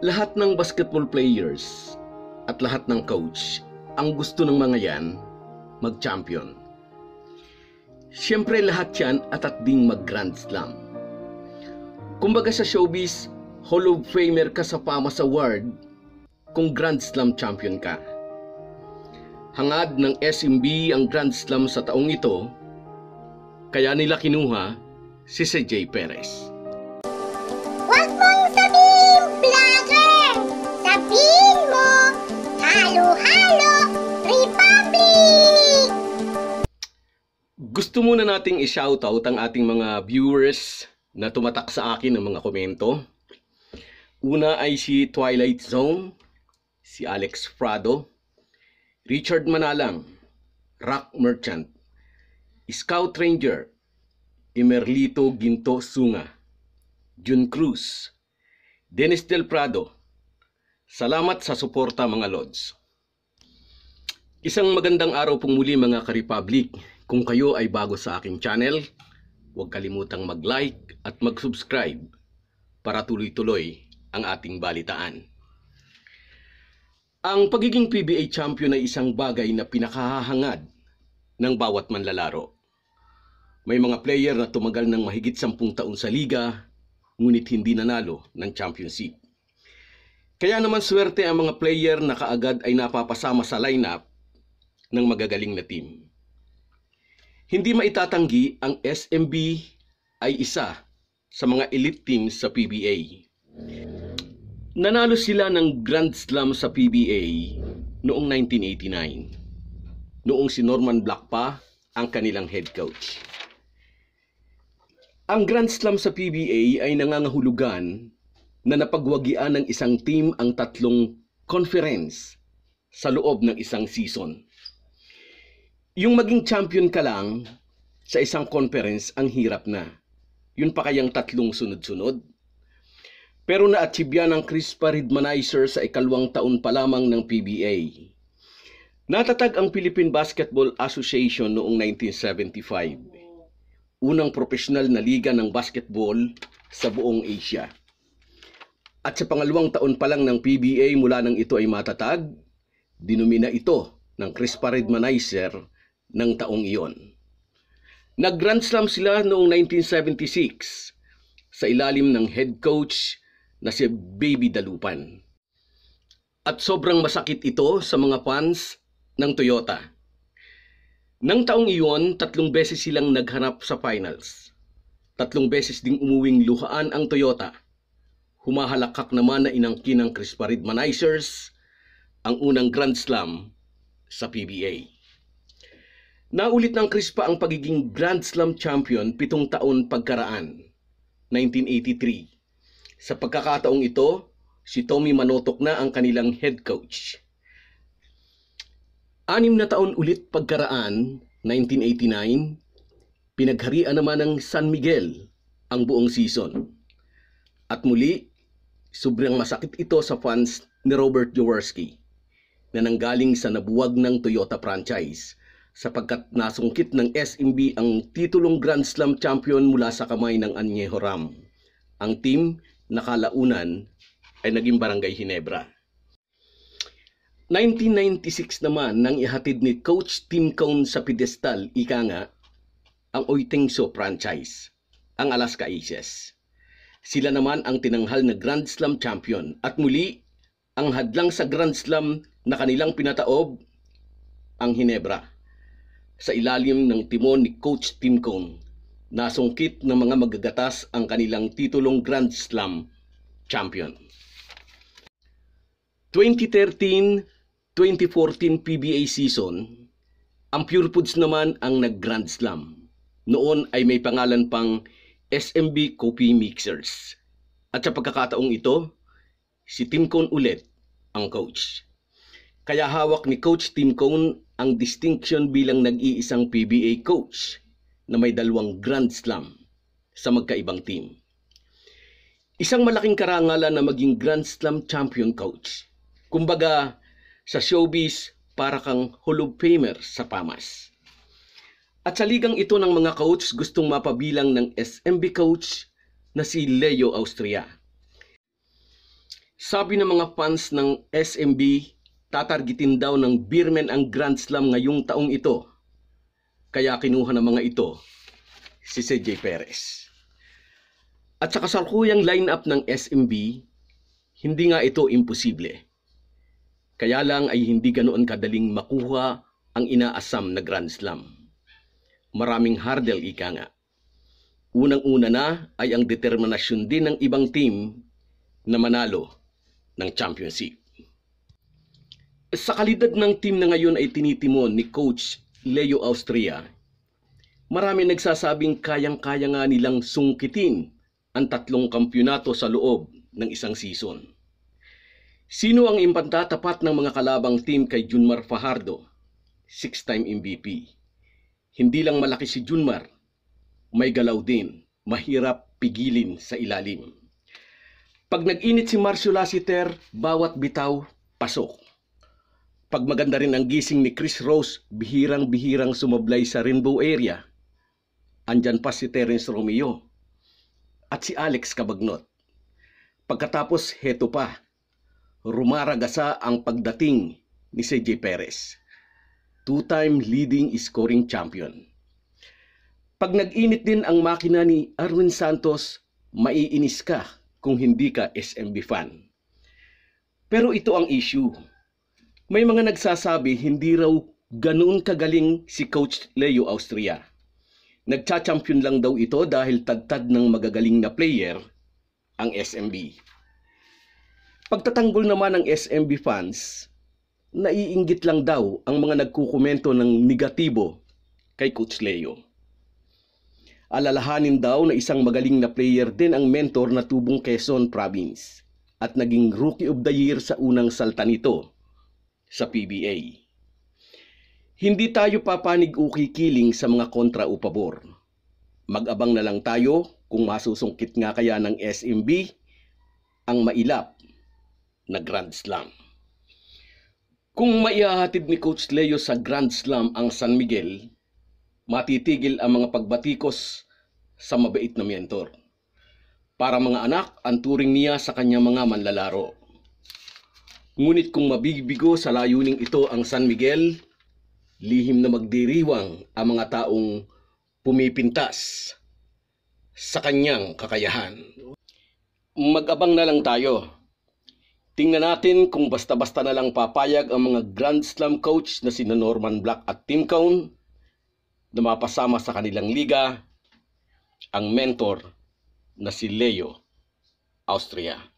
Lahat ng basketball players at lahat ng coach, ang gusto ng mga yan, mag-champion. Siyempre lahat yan at at ding mag-grand slam. Kumbaga sa showbiz, Hall of Famer ka sa fama sa kung Grand Slam champion ka. Hangad ng SMB ang Grand Slam sa taong ito, kaya nila kinuha si CJ Perez. Gusto muna nating i-shoutout ang ating mga viewers na tumatak sa akin ng mga komento. Una ay si Twilight Zone, si Alex Prado, Richard Manalang, Rock Merchant, Scout Ranger, Emerlito Ginto Sunga, Jun Cruz, Dennis Del Prado. Salamat sa suporta mga Lods. Isang magandang araw pong muli mga ka-Republic. Kung kayo ay bago sa aking channel, huwag kalimutang mag-like at mag-subscribe para tuloy-tuloy ang ating balitaan. Ang pagiging PBA champion ay isang bagay na pinakahahangad ng bawat manlalaro. May mga player na tumagal ng mahigit sampung taon sa liga, ngunit hindi nanalo ng championship. Kaya naman swerte ang mga player na kaagad ay napapasama sa lineup ng magagaling na team. Hindi maitatanggi ang SMB ay isa sa mga elite teams sa PBA. Nanalo sila ng Grand Slam sa PBA noong 1989, noong si Norman Black pa ang kanilang head coach. Ang Grand Slam sa PBA ay nangangahulugan na napagwagian ng isang team ang tatlong conference sa loob ng isang season. Yung maging champion ka lang sa isang conference, ang hirap na. Yun pa kayang tatlong sunod-sunod. Pero na-achieve yan ng Chris Ridmanizer sa ikalawang taon pa lamang ng PBA. Natatag ang Philippine Basketball Association noong 1975. Unang profesional na liga ng basketball sa buong Asia. At sa pangalawang taon pa lang ng PBA mula nang ito ay matatag, dinumina ito ng Chris Paredmanizer ng taong iyon. Nag-Grand Slam sila noong 1976 sa ilalim ng head coach na si Baby Dalupan. At sobrang masakit ito sa mga fans ng Toyota. Nang taong iyon, tatlong beses silang nagharap sa finals. Tatlong beses ding umuwing luhaan ang Toyota. Humahalakak naman na inangkin ng Chris Parid ang unang Grand Slam sa PBA. Naulit ng Crispa ang pagiging Grand Slam champion pitong taon pagkaraan, 1983. Sa pagkakataong ito, si Tommy Manotok na ang kanilang head coach. Anim na taon ulit pagkaraan, 1989, pinagharian naman ng San Miguel ang buong season. At muli, sobrang masakit ito sa fans ni Robert Jaworski na nanggaling sa nabuwag ng Toyota franchise sapagkat nasungkit ng SMB ang titulong Grand Slam champion mula sa kamay ng Anyeho Ram. Ang team na kalaunan ay naging Barangay Hinebra. 1996 naman nang ihatid ni Coach Tim Cone sa pedestal, ika nga, ang Oitengso franchise, ang Alaska Aces. Sila naman ang tinanghal na Grand Slam champion at muli ang hadlang sa Grand Slam na kanilang pinataob ang Hinebra sa ilalim ng timon ni Coach Tim Cone. Nasungkit ng mga magagatas ang kanilang titulong Grand Slam champion. 2013-2014 PBA season, ang Pure Foods naman ang nag-Grand Slam. Noon ay may pangalan pang SMB Coffee Mixers. At sa pagkakataong ito, si Tim Cone ulit ang coach. Kaya hawak ni Coach Tim Cone ang distinction bilang nag-iisang PBA coach na may dalawang Grand Slam sa magkaibang team. Isang malaking karangalan na maging Grand Slam champion coach. Kumbaga, sa showbiz, para kang hulog famer sa pamas. At sa ligang ito ng mga coach, gustong mapabilang ng SMB coach na si Leo Austria. Sabi ng mga fans ng SMB, tatargetin daw ng Beermen ang Grand Slam ngayong taong ito. Kaya kinuha ng mga ito si CJ Perez. At sa kasalukuyang lineup ng SMB, hindi nga ito imposible. Kaya lang ay hindi ganoon kadaling makuha ang inaasam na Grand Slam. Maraming hurdle ika nga. Unang-una na ay ang determinasyon din ng ibang team na manalo ng championship sa kalidad ng team na ngayon ay tinitimon ni Coach Leo Austria, marami nagsasabing kayang-kaya nga nilang sungkitin ang tatlong kampyonato sa loob ng isang season. Sino ang impantatapat ng mga kalabang team kay Junmar Fajardo, six-time MVP? Hindi lang malaki si Junmar, may galaw din, mahirap pigilin sa ilalim. Pag nag-init si Marcio Lassiter, bawat bitaw, pasok. Pag maganda rin ang gising ni Chris Rose, bihirang-bihirang sumablay sa Rainbow area. Andyan pa si Terence Romeo at si Alex Cabagnot. Pagkatapos, heto pa, rumaragasa ang pagdating ni CJ Perez, two-time leading scoring champion. Pag nag-init din ang makina ni Arwin Santos, maiinis ka kung hindi ka SMB fan. Pero ito ang issue may mga nagsasabi hindi raw ganoon kagaling si Coach Leo Austria. Nagcha-champion lang daw ito dahil tagtad ng magagaling na player ang SMB. Pagtatanggol naman ng SMB fans, naiinggit lang daw ang mga nagkukomento ng negatibo kay Coach Leo. Alalahanin daw na isang magaling na player din ang mentor na tubong Quezon Province at naging Rookie of the Year sa unang salta nito sa PBA. Hindi tayo papanig o kikiling sa mga kontra o pabor. Mag-abang na lang tayo kung masusungkit nga kaya ng SMB ang mailap na Grand Slam. Kung maihahatid ni Coach Leo sa Grand Slam ang San Miguel, matitigil ang mga pagbatikos sa mabait na mentor. Para mga anak, ang turing niya sa kanyang mga manlalaro. Ngunit kung mabibigo sa layuning ito ang San Miguel, lihim na magdiriwang ang mga taong pumipintas sa kanyang kakayahan. Mag-abang na lang tayo. Tingnan natin kung basta-basta na lang papayag ang mga Grand Slam coach na sina Norman Black at Tim Cone na mapasama sa kanilang liga ang mentor na si Leo Austria.